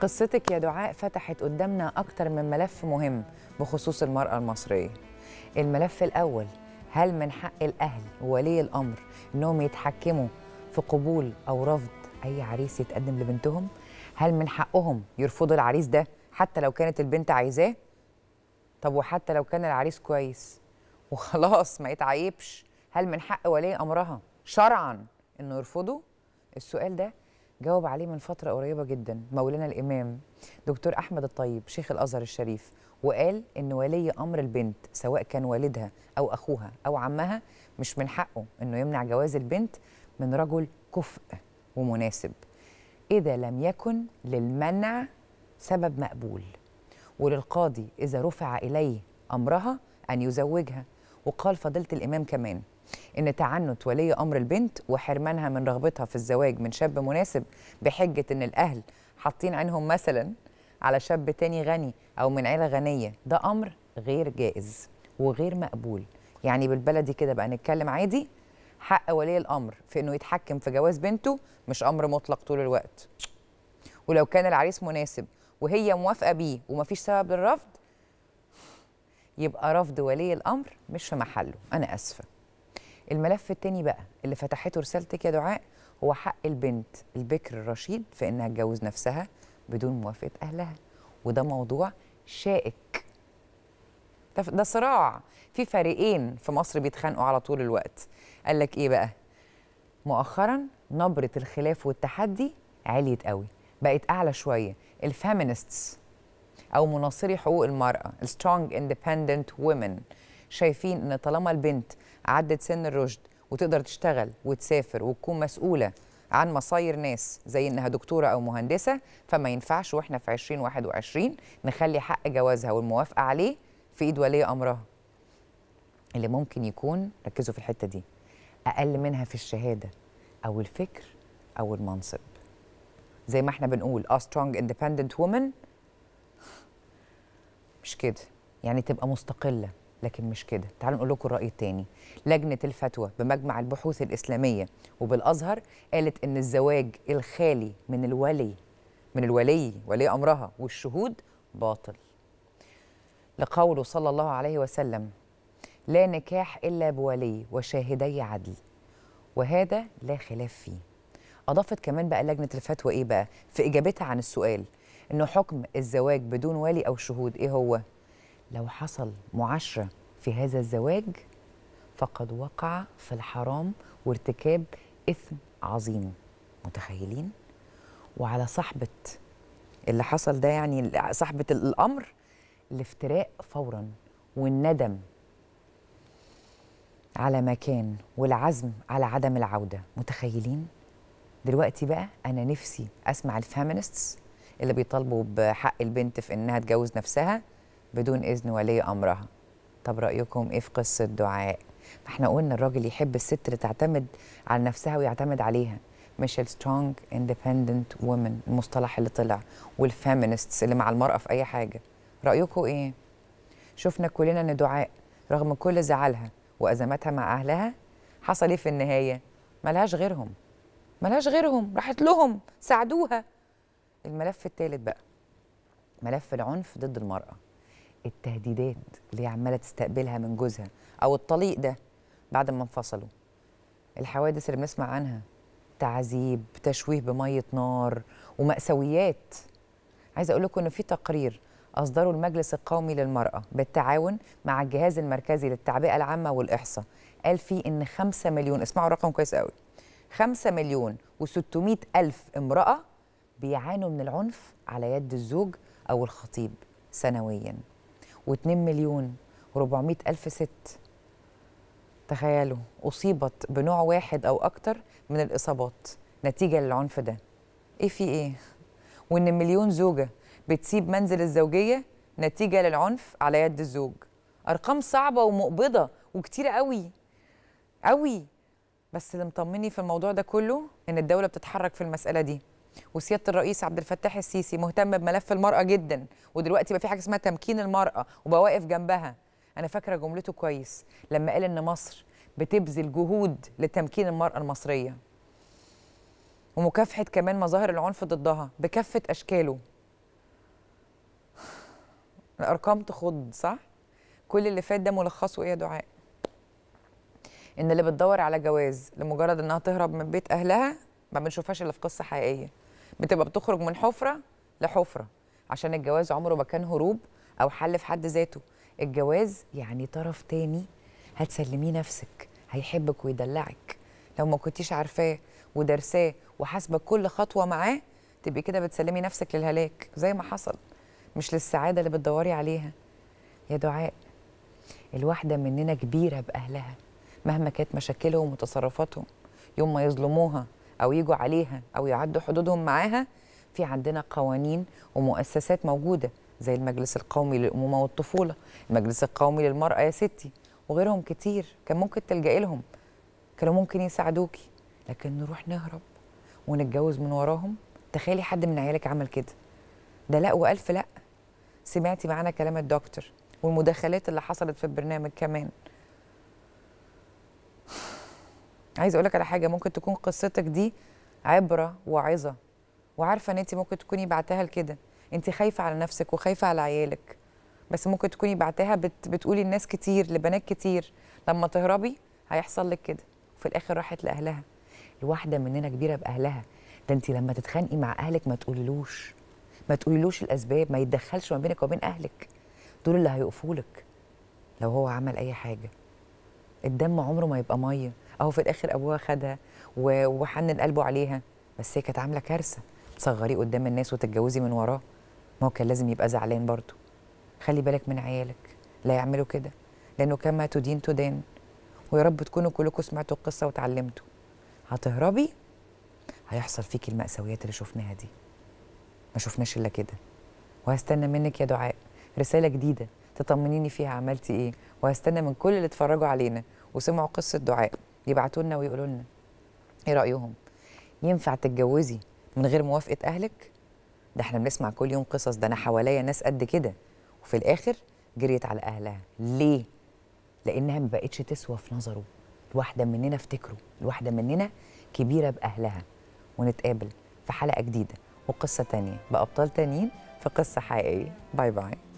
قصتك يا دعاء فتحت قدامنا أكتر من ملف مهم بخصوص المرأة المصرية الملف الأول هل من حق الأهل وولي الأمر أنهم يتحكموا في قبول أو رفض أي عريس يتقدم لبنتهم؟ هل من حقهم يرفضوا العريس ده حتى لو كانت البنت عايزاه؟ طب وحتى لو كان العريس كويس وخلاص ما يتعيبش هل من حق ولي أمرها شرعاً أنه يرفضه؟ السؤال ده جاوب عليه من فترة قريبة جدا مولانا الإمام دكتور أحمد الطيب شيخ الأزهر الشريف وقال إن ولي أمر البنت سواء كان والدها أو أخوها أو عمها مش من حقه إنه يمنع جواز البنت من رجل كفء ومناسب إذا لم يكن للمنع سبب مقبول وللقاضي إذا رفع إليه أمرها أن يزوجها وقال فضيلة الإمام كمان إن تعنت ولي أمر البنت وحرمانها من رغبتها في الزواج من شاب مناسب بحجة إن الأهل حاطين عينهم مثلا على شاب تاني غني أو من عيلة غنية ده أمر غير جائز وغير مقبول يعني بالبلدي كده بقى نتكلم عادي حق ولي الأمر في إنه يتحكم في جواز بنته مش أمر مطلق طول الوقت ولو كان العريس مناسب وهي موافقة بيه ومفيش سبب للرفض يبقى رفض ولي الأمر مش في محله أنا آسفة الملف التاني بقى اللي فتحته رسالتك يا دعاء هو حق البنت البكر الرشيد في انها تجوز نفسها بدون موافقه اهلها وده موضوع شائك ده, صراع في فريقين في مصر بيتخانقوا على طول الوقت قال لك ايه بقى مؤخرا نبره الخلاف والتحدي عليت قوي بقت اعلى شويه الفيمينستس او مناصري حقوق المراه السترونج اندبندنت وومن شايفين ان طالما البنت عدت سن الرشد وتقدر تشتغل وتسافر وتكون مسؤوله عن مصاير ناس زي انها دكتوره او مهندسه فما ينفعش واحنا في 2021 نخلي حق جوازها والموافقه عليه في ايد ولي امرها اللي ممكن يكون ركزوا في الحته دي اقل منها في الشهاده او الفكر او المنصب زي ما احنا بنقول a strong independent woman مش كده يعني تبقى مستقله لكن مش كده تعالوا نقول لكم الراي الثاني لجنه الفتوى بمجمع البحوث الاسلاميه وبالازهر قالت ان الزواج الخالي من الولي من الولي ولي امرها والشهود باطل لقوله صلى الله عليه وسلم لا نكاح الا بولي وشاهدي عدل وهذا لا خلاف فيه اضافت كمان بقى لجنه الفتوى ايه بقى في اجابتها عن السؤال انه حكم الزواج بدون ولي او شهود ايه هو لو حصل معاشرة في هذا الزواج فقد وقع في الحرام وارتكاب إثم عظيم متخيلين؟ وعلى صاحبة اللي حصل ده يعني صاحبة الأمر الافتراء فورا والندم على ما كان والعزم على عدم العودة متخيلين؟ دلوقتي بقى أنا نفسي أسمع الفيمينيستس اللي بيطالبوا بحق البنت في إنها تجوز نفسها بدون إذن ولي أمرها طب رأيكم إيه في قصة دعاء فإحنا قلنا الراجل يحب الست اللي تعتمد على نفسها ويعتمد عليها مش السترونج اندبندنت وومن المصطلح اللي طلع والفيمينستس اللي مع المرأة في أي حاجة رأيكم إيه؟ شفنا كلنا إن دعاء رغم كل زعلها وأزماتها مع أهلها حصل إيه في النهاية؟ ملهاش غيرهم ملهاش غيرهم راحت لهم ساعدوها الملف الثالث بقى ملف العنف ضد المرأة التهديدات اللي هي عماله تستقبلها من جوزها او الطليق ده بعد ما انفصلوا الحوادث اللي بنسمع عنها تعذيب تشويه بميه نار ومأساويات عايزه اقول لكم ان في تقرير اصدره المجلس القومي للمراه بالتعاون مع الجهاز المركزي للتعبئه العامه والاحصاء قال فيه ان 5 مليون اسمعوا رقم كويس قوي 5 مليون و600 الف امراه بيعانوا من العنف على يد الزوج او الخطيب سنويا و2 مليون و400 ألف ست تخيلوا أصيبت بنوع واحد أو أكتر من الإصابات نتيجة للعنف ده إيه في إيه؟ وإن مليون زوجة بتسيب منزل الزوجية نتيجة للعنف على يد الزوج أرقام صعبة ومقبضة وكتير قوي قوي بس اللي مطمني في الموضوع ده كله إن الدولة بتتحرك في المسألة دي وسياده الرئيس عبد الفتاح السيسي مهتم بملف المراه جدا ودلوقتي بقى في حاجه اسمها تمكين المراه وبقى واقف جنبها انا فاكره جملته كويس لما قال ان مصر بتبذل جهود لتمكين المراه المصريه ومكافحه كمان مظاهر العنف ضدها بكافه اشكاله الارقام تخض صح كل اللي فات ده ملخصه ايه يا دعاء ان اللي بتدور على جواز لمجرد انها تهرب من بيت اهلها ما بنشوفهاش الا في قصه حقيقيه بتبقى بتخرج من حفره لحفره عشان الجواز عمره ما كان هروب او حل في حد ذاته الجواز يعني طرف تاني هتسلميه نفسك هيحبك ويدلعك لو ما كنتيش عارفاه ودرساه وحاسبه كل خطوه معاه تبقي كده بتسلمي نفسك للهلاك زي ما حصل مش للسعاده اللي بتدوري عليها يا دعاء الواحده مننا كبيره باهلها مهما كانت مشاكلهم وتصرفاتهم يوم ما يظلموها او يجوا عليها او يعدوا حدودهم معاها في عندنا قوانين ومؤسسات موجوده زي المجلس القومي للامومه والطفوله المجلس القومي للمراه يا ستي وغيرهم كتير كان ممكن تلجئي لهم كانوا ممكن يساعدوكي لكن نروح نهرب ونتجوز من وراهم تخيلي حد من عيالك عمل كده ده لا والف لا سمعتي معانا كلام الدكتور والمداخلات اللي حصلت في البرنامج كمان عايزه اقول لك على حاجه ممكن تكون قصتك دي عبره وعظه وعارفه ان انت ممكن تكوني بعتها لكده انت خايفه على نفسك وخايفه على عيالك بس ممكن تكوني بعتها بت... بتقولي لناس كتير لبنات كتير لما تهربي هيحصل لك كده وفي الاخر راحت لاهلها الواحده مننا كبيره باهلها ده انت لما تتخانقي مع اهلك ما تقوليلوش ما تقوليلوش الاسباب ما يتدخلش ما بينك وبين اهلك دول اللي هيقفولك لو هو عمل اي حاجه الدم عمره ما يبقى ميه اهو في الاخر ابوها خدها وحنن قلبه عليها بس هي كانت عامله كارثه تصغريه قدام الناس وتتجوزي من وراه ما هو كان لازم يبقى زعلان برضه خلي بالك من عيالك لا يعملوا كده لانه كما تدين تدان ويا رب تكونوا كلكم سمعتوا القصه وتعلمتوا هتهربي هيحصل فيكي المأساويات اللي شفناها دي ما شفناش الا كده وهستنى منك يا دعاء رساله جديده تطمنيني فيها عملتي ايه وهستنى من كل اللي اتفرجوا علينا وسمعوا قصه دعاء يبعتوا لنا ويقولوا لنا ايه رايهم ينفع تتجوزي من غير موافقه اهلك ده احنا بنسمع كل يوم قصص ده انا حواليا ناس قد كده وفي الاخر جريت على اهلها ليه لانها ما بقتش تسوى في نظره الواحده مننا افتكروا الواحده مننا كبيره باهلها ونتقابل في حلقه جديده وقصه تانية بابطال تانيين في قصه حقيقيه باي باي